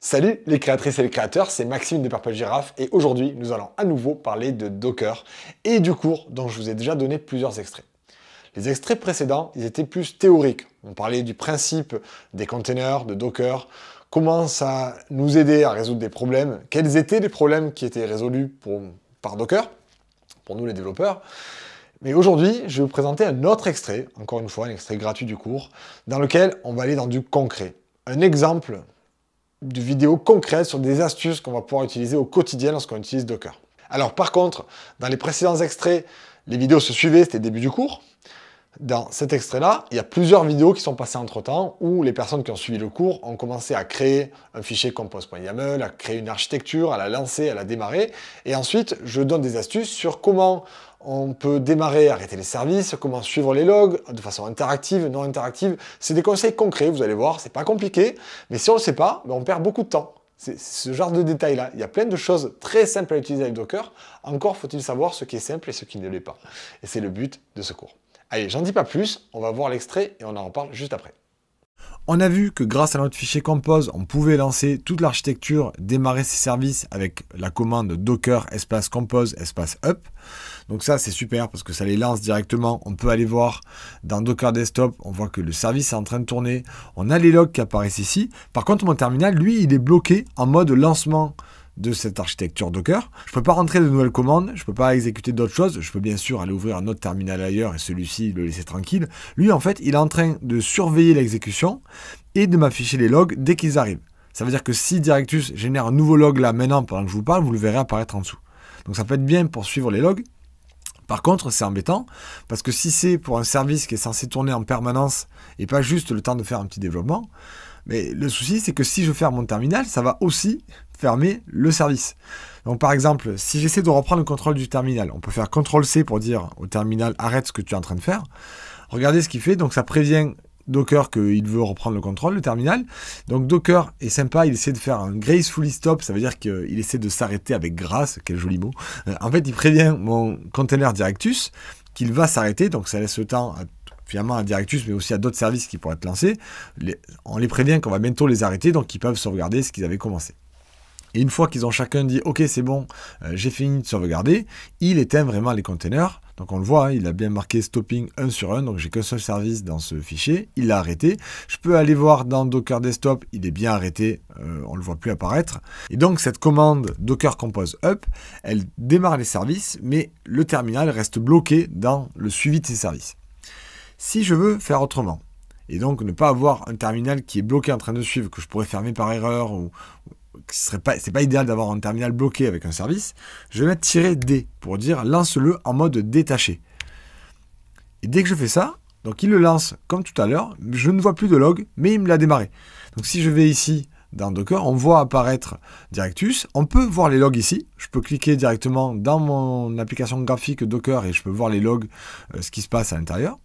Salut les créatrices et les créateurs, c'est Maxime de Purple Giraffe et aujourd'hui nous allons à nouveau parler de Docker et du cours dont je vous ai déjà donné plusieurs extraits. Les extraits précédents, ils étaient plus théoriques. On parlait du principe des containers, de Docker, comment ça nous aidait à résoudre des problèmes, quels étaient les problèmes qui étaient résolus par Docker, pour nous les développeurs. Mais aujourd'hui, je vais vous présenter un autre extrait, encore une fois un extrait gratuit du cours, dans lequel on va aller dans du concret. Un exemple de vidéos concrètes sur des astuces qu'on va pouvoir utiliser au quotidien lorsqu'on utilise Docker. Alors par contre, dans les précédents extraits, les vidéos se suivaient, c'était début du cours. Dans cet extrait-là, il y a plusieurs vidéos qui sont passées entre-temps où les personnes qui ont suivi le cours ont commencé à créer un fichier compose.yaml, à créer une architecture, à la lancer, à la démarrer. Et ensuite, je donne des astuces sur comment on peut démarrer, arrêter les services, comment suivre les logs de façon interactive, non interactive. C'est des conseils concrets, vous allez voir, c'est pas compliqué. Mais si on ne sait pas, ben, on perd beaucoup de temps. C'est ce genre de détails-là. Il y a plein de choses très simples à utiliser avec Docker. Encore faut-il savoir ce qui est simple et ce qui ne l'est pas. Et c'est le but de ce cours. Allez, j'en dis pas plus, on va voir l'extrait et on en parle juste après. On a vu que grâce à notre fichier Compose, on pouvait lancer toute l'architecture, démarrer ses services avec la commande docker espace compose espace up. Donc ça c'est super parce que ça les lance directement. On peut aller voir dans Docker Desktop, on voit que le service est en train de tourner. On a les logs qui apparaissent ici. Par contre mon terminal, lui, il est bloqué en mode lancement de cette architecture Docker. Je ne peux pas rentrer de nouvelles commandes, je ne peux pas exécuter d'autres choses, je peux bien sûr aller ouvrir un autre terminal ailleurs et celui-ci le laisser tranquille. Lui, en fait, il est en train de surveiller l'exécution et de m'afficher les logs dès qu'ils arrivent. Ça veut dire que si Directus génère un nouveau log là maintenant pendant que je vous parle, vous le verrez apparaître en dessous. Donc ça peut être bien pour suivre les logs. Par contre, c'est embêtant parce que si c'est pour un service qui est censé tourner en permanence et pas juste le temps de faire un petit développement, mais le souci c'est que si je ferme mon terminal, ça va aussi fermer le service. Donc par exemple, si j'essaie de reprendre le contrôle du terminal, on peut faire CTRL-C pour dire au terminal arrête ce que tu es en train de faire. Regardez ce qu'il fait, donc ça prévient Docker qu'il veut reprendre le contrôle, le terminal. Donc Docker est sympa, il essaie de faire un gracefully stop, ça veut dire qu'il essaie de s'arrêter avec grâce, quel joli mot. Euh, en fait, il prévient mon container Directus qu'il va s'arrêter, donc ça laisse le temps finalement à Directus, mais aussi à d'autres services qui pourraient être lancés. on les prévient qu'on va bientôt les arrêter, donc ils peuvent sauvegarder ce qu'ils avaient commencé. Et une fois qu'ils ont chacun dit ok c'est bon, euh, j'ai fini de sauvegarder, il éteint vraiment les containers. Donc on le voit, hein, il a bien marqué stopping 1 sur 1, donc j'ai qu'un seul service dans ce fichier, il l'a arrêté. Je peux aller voir dans Docker Desktop, il est bien arrêté, euh, on ne le voit plus apparaître. Et donc cette commande Docker Compose Up, elle démarre les services, mais le terminal reste bloqué dans le suivi de ces services. Si je veux faire autrement, et donc ne pas avoir un terminal qui est bloqué en train de suivre, que je pourrais fermer par erreur ou, ce n'est pas, pas idéal d'avoir un terminal bloqué avec un service, je vais mettre tirer D pour dire lance-le en mode détaché. Et dès que je fais ça, donc il le lance comme tout à l'heure, je ne vois plus de log, mais il me l'a démarré. Donc si je vais ici dans Docker, on voit apparaître Directus, on peut voir les logs ici, je peux cliquer directement dans mon application graphique Docker et je peux voir les logs, euh, ce qui se passe à l'intérieur.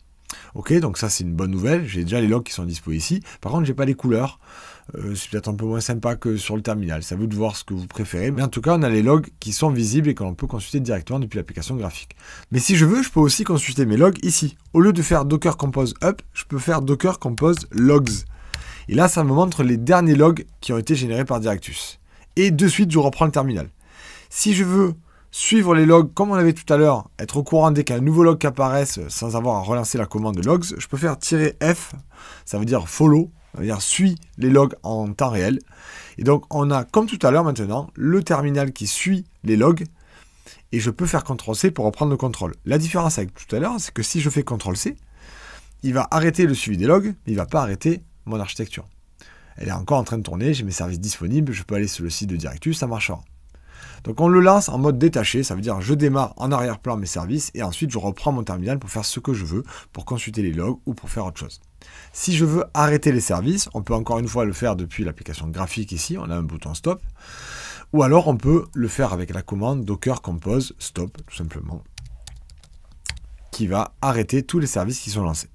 Ok, donc ça c'est une bonne nouvelle, j'ai déjà les logs qui sont dispo ici, par contre j'ai pas les couleurs. Euh, c'est peut-être un peu moins sympa que sur le terminal. Ça à vous de voir ce que vous préférez. Mais en tout cas, on a les logs qui sont visibles et que l'on peut consulter directement depuis l'application graphique. Mais si je veux, je peux aussi consulter mes logs ici. Au lieu de faire Docker Compose Up, je peux faire Docker Compose Logs. Et là, ça me montre les derniers logs qui ont été générés par Directus. Et de suite, je reprends le terminal. Si je veux suivre les logs comme on avait tout à l'heure, être au courant dès qu'un nouveau log apparaisse euh, sans avoir à relancer la commande logs, je peux faire "-f", ça veut dire follow, dire suit les logs en temps réel. Et donc on a, comme tout à l'heure maintenant, le terminal qui suit les logs, et je peux faire CTRL-C pour reprendre le contrôle. La différence avec tout à l'heure, c'est que si je fais CTRL-C, il va arrêter le suivi des logs, mais il ne va pas arrêter mon architecture. Elle est encore en train de tourner, j'ai mes services disponibles, je peux aller sur le site de Directus, ça marchera. Donc on le lance en mode détaché, ça veut dire je démarre en arrière-plan mes services et ensuite je reprends mon terminal pour faire ce que je veux, pour consulter les logs ou pour faire autre chose. Si je veux arrêter les services, on peut encore une fois le faire depuis l'application graphique ici, on a un bouton stop. Ou alors on peut le faire avec la commande docker compose stop tout simplement qui va arrêter tous les services qui sont lancés.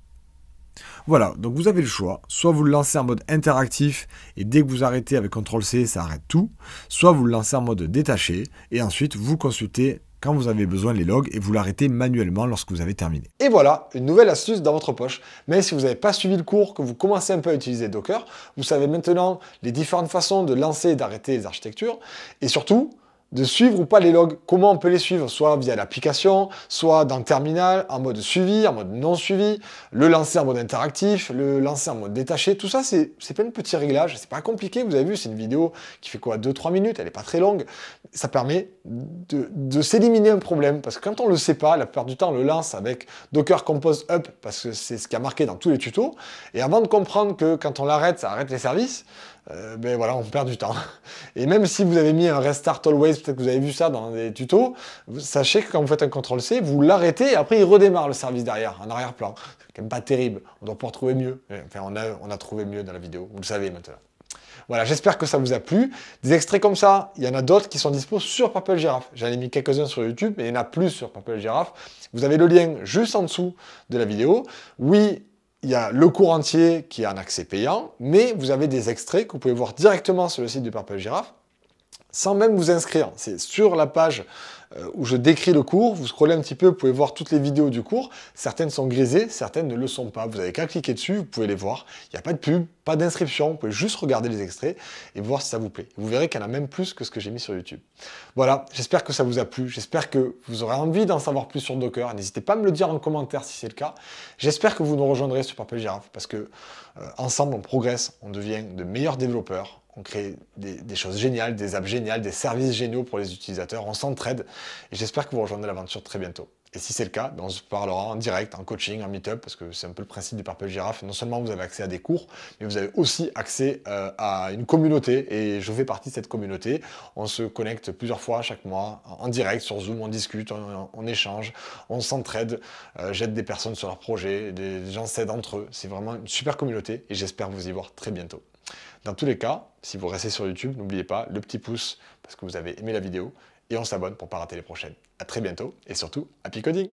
Voilà, donc vous avez le choix. Soit vous le lancez en mode interactif et dès que vous arrêtez avec CTRL-C, ça arrête tout. Soit vous le lancez en mode détaché et ensuite vous consultez quand vous avez besoin les logs et vous l'arrêtez manuellement lorsque vous avez terminé. Et voilà, une nouvelle astuce dans votre poche. Mais si vous n'avez pas suivi le cours, que vous commencez un peu à utiliser Docker, vous savez maintenant les différentes façons de lancer et d'arrêter les architectures. Et surtout, de suivre ou pas les logs. Comment on peut les suivre Soit via l'application, soit dans le terminal, en mode suivi, en mode non suivi, le lancer en mode interactif, le lancer en mode détaché. Tout ça, c'est plein de petits réglages. C'est pas compliqué, vous avez vu, c'est une vidéo qui fait quoi 2-3 minutes, elle n'est pas très longue. Ça permet de, s'éliminer un problème, parce que quand on le sait pas, la plupart du temps, on le lance avec Docker Compose Up, parce que c'est ce qui a marqué dans tous les tutos, et avant de comprendre que quand on l'arrête, ça arrête les services, euh, ben voilà, on perd du temps. Et même si vous avez mis un Restart Always, peut-être que vous avez vu ça dans des tutos, sachez que quand vous faites un CTRL-C, vous l'arrêtez, et après il redémarre le service derrière, en arrière-plan. C'est quand même pas terrible, on doit pouvoir trouver mieux. Enfin, on a, on a trouvé mieux dans la vidéo, vous le savez maintenant. Voilà, j'espère que ça vous a plu. Des extraits comme ça, il y en a d'autres qui sont dispo sur Purple Giraffe. J'en ai mis quelques-uns sur YouTube, mais il y en a plus sur Purple Giraffe. Vous avez le lien juste en dessous de la vidéo. Oui, il y a le cours entier qui est en accès payant, mais vous avez des extraits que vous pouvez voir directement sur le site de Purple Giraffe sans même vous inscrire. C'est sur la page euh, où je décris le cours, vous scrollez un petit peu, vous pouvez voir toutes les vidéos du cours. Certaines sont grisées, certaines ne le sont pas. Vous n'avez qu'à cliquer dessus, vous pouvez les voir. Il n'y a pas de pub, pas d'inscription, vous pouvez juste regarder les extraits et voir si ça vous plaît. Vous verrez qu'il y en a même plus que ce que j'ai mis sur YouTube. Voilà, j'espère que ça vous a plu, j'espère que vous aurez envie d'en savoir plus sur Docker. N'hésitez pas à me le dire en commentaire si c'est le cas. J'espère que vous nous rejoindrez sur Purple Giraffe parce que euh, ensemble on progresse, on devient de meilleurs développeurs on crée des, choses géniales, des apps géniales, des services géniaux pour les utilisateurs. On s'entraide. Et j'espère que vous rejoindrez l'aventure très bientôt. Et si c'est le cas, ben, on se parlera en direct, en coaching, en meet-up, parce que c'est un peu le principe du Purple Giraffe. Non seulement vous avez accès à des cours, mais vous avez aussi accès euh, à une communauté, et je fais partie de cette communauté. On se connecte plusieurs fois chaque mois, en direct, sur Zoom, on discute, on, échange, on s'entraide, jette euh, j'aide des personnes sur leurs projets, des gens s'aident entre eux. C'est vraiment une super communauté, et j'espère vous y voir très bientôt. Dans tous les cas, si vous restez sur YouTube, n'oubliez pas le petit pouce parce que vous avez aimé la vidéo et on s'abonne pour ne pas rater les prochaines. À très bientôt et surtout, happy coding!